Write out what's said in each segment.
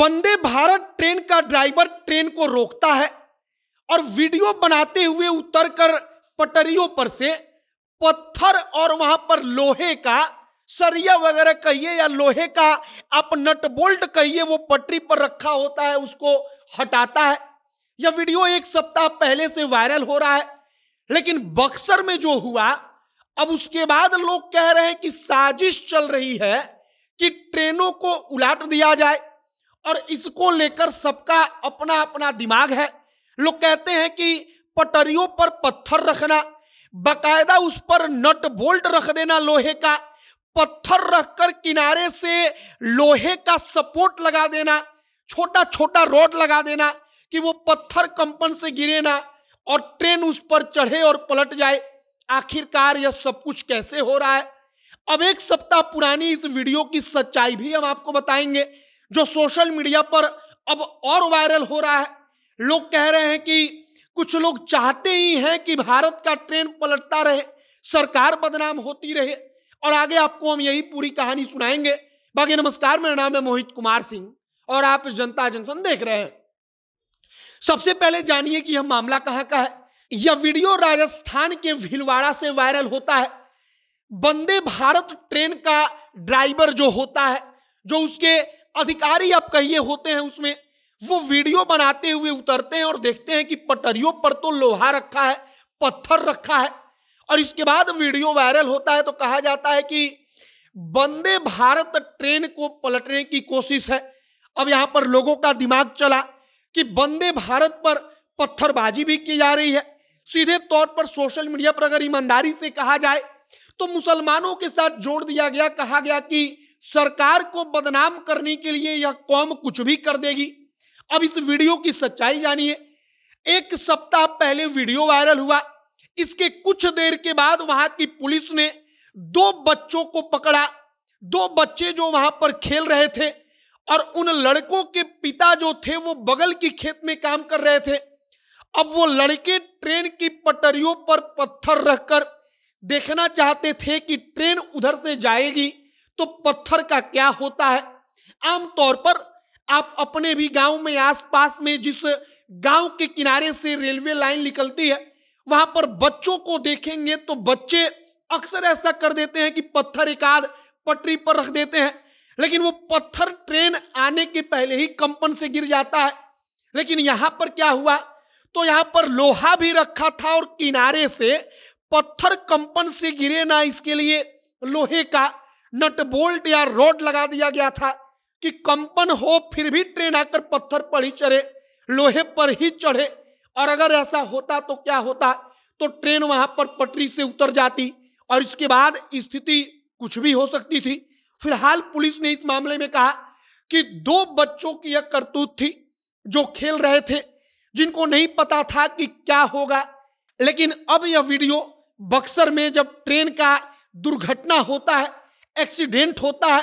वंदे Bharat train का driver train को रोकता है और वीडियो बनाते हुए उतरकर पटरियों पर से पत्थर और वहां पर लोहे का सरिया वगैरह कहिए या लोहे का आप नट बोल्ट कहिए वो पटरी पर रखा होता है उसको हटाता है यह वीडियो एक सप्ताह पहले से वायरल हो रहा है लेकिन बक्सर में जो हुआ अब उसके बाद लोग कह रहे हैं कि साजिश चल रही है कि ट्रेनों को उलाट दिया जाए और इसको लेकर सबका अपना अपना दिमाग है लोग कहते हैं कि पटरियों पर पत्थर रखना बकायदा उस पर नट बोल्ट रख देना लोहे का पत्थर रखकर किनारे से लोहे का सपोर्ट लगा देना छोटा छोटा रोड लगा देना कि वो पत्थर कंपन से गिरे ना और ट्रेन उस पर चढ़े और पलट जाए आखिरकार यह सब कुछ कैसे हो रहा है अब एक सप्ताह पुरानी इस वीडियो की सच्चाई भी हम आपको बताएंगे जो सोशल मीडिया पर अब और वायरल हो रहा है लोग कह रहे हैं कि कुछ लोग चाहते ही हैं कि भारत का ट्रेन पलटता रहे सरकार बदनाम होती रहे और आगे आपको हम यही पूरी कहानी सुनाएंगे बाकी नमस्कार मेरा नाम है मोहित कुमार सिंह और आप जनता जनसन देख रहे हैं सबसे पहले जानिए कि यह मामला कहाँ का है यह वीडियो राजस्थान के भीलवाड़ा से वायरल होता है वंदे भारत ट्रेन का ड्राइवर जो होता है जो उसके अधिकारी आप कहिए होते हैं उसमें वो वीडियो बनाते हुए उतरते हैं और देखते हैं कि पटरियों पर तो लोहा रखा है पत्थर रखा है और इसके बाद वीडियो वायरल होता है तो कहा जाता है कि वंदे भारत ट्रेन को पलटने की कोशिश है अब यहां पर लोगों का दिमाग चला कि वंदे भारत पर पत्थरबाजी भी की जा रही है सीधे तौर पर सोशल मीडिया पर अगर ईमानदारी से कहा जाए तो मुसलमानों के साथ जोड़ दिया गया कहा गया कि सरकार को बदनाम करने के लिए यह कौम कुछ भी कर देगी अब इस वीडियो की सच्चाई जानिए एक सप्ताह पहले वीडियो वायरल हुआ इसके कुछ देर के बाद वहां की पुलिस ने दो बच्चों को पकड़ा दो बच्चे जो वहां पर खेल रहे थे और उन लड़कों के पिता जो थे वो बगल की खेत में काम कर रहे थे अब वो लड़के ट्रेन की पटरियों पर पत्थर रखकर देखना चाहते थे कि ट्रेन उधर से जाएगी तो पत्थर का क्या होता है आमतौर पर आप अपने भी गांव में आसपास में जिस गांव के किनारे से रेलवे लाइन निकलती है वहां पर बच्चों को देखेंगे तो बच्चे अक्सर ऐसा कर देते हैं कि पत्थर एक आध पटरी पर रख देते हैं लेकिन वो पत्थर ट्रेन आने के पहले ही कंपन से गिर जाता है लेकिन यहां पर क्या हुआ तो यहां पर लोहा भी रखा था और किनारे से पत्थर कंपन से गिरे ना इसके लिए लोहे का नट बोल्ट या रोड लगा दिया गया था कि कंपन हो फिर भी ट्रेन आकर पत्थर पर ही चढ़े लोहे पर ही चढ़े और अगर ऐसा होता तो क्या होता तो ट्रेन वहां पर पटरी से उतर जाती और इसके बाद स्थिति कुछ भी हो सकती थी फिलहाल पुलिस ने इस मामले में कहा कि दो बच्चों की यह करतूत थी जो खेल रहे थे जिनको नहीं पता था कि क्या होगा लेकिन अब यह वीडियो बक्सर में जब ट्रेन का दुर्घटना होता है एक्सीडेंट होता है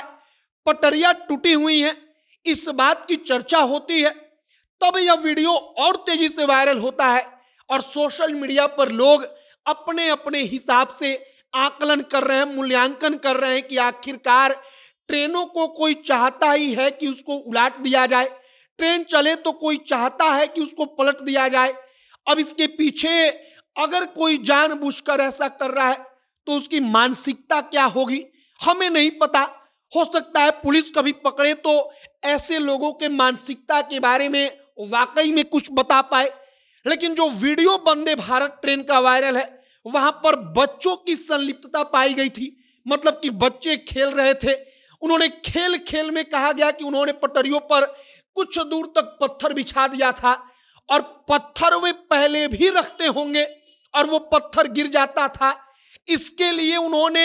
पटरिया टूटी हुई है इस बात की चर्चा होती है तब यह वीडियो और तेजी से वायरल होता है और सोशल मीडिया पर लोग अपने अपने हिसाब से आकलन कर रहे हैं मूल्यांकन कर रहे हैं कि आखिरकार ट्रेनों को कोई चाहता ही है कि उसको उलाट दिया जाए ट्रेन चले तो कोई चाहता है कि उसको पलट दिया जाए अब इसके पीछे अगर कोई जानबूझकर ऐसा कर रहा है तो उसकी मानसिकता क्या होगी हमें नहीं पता हो सकता है पुलिस कभी पकड़े तो ऐसे लोगों के मानसिकता के बारे में वाकई में कुछ बता पाए लेकिन जो वीडियो वंदे भारत ट्रेन का वायरल है वहां पर बच्चों की संलिप्तता पाई गई थी मतलब कि बच्चे खेल रहे थे उन्होंने खेल खेल में कहा गया कि उन्होंने पटरियों पर कुछ दूर तक पत्थर बिछा दिया था और पत्थर वे पहले भी रखते होंगे और वो पत्थर गिर जाता था इसके लिए उन्होंने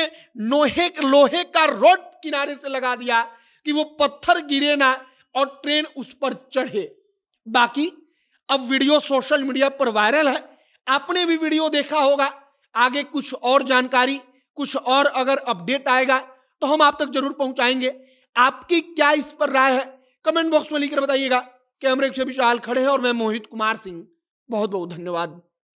लोहे लोहे का रोड किनारे से लगा दिया कि वो पत्थर गिरे ना और ट्रेन उस पर चढ़े बाकी अब वीडियो सोशल मीडिया पर वायरल है आपने भी वीडियो देखा होगा आगे कुछ और जानकारी कुछ और अगर अपडेट आएगा तो हम आप तक जरूर पहुंचाएंगे आपकी क्या इस पर राय है कमेंट बॉक्स में लिखकर बताइएगा कैमरे के विशाल खड़े हैं और मैं मोहित कुमार सिंह बहुत बहुत धन्यवाद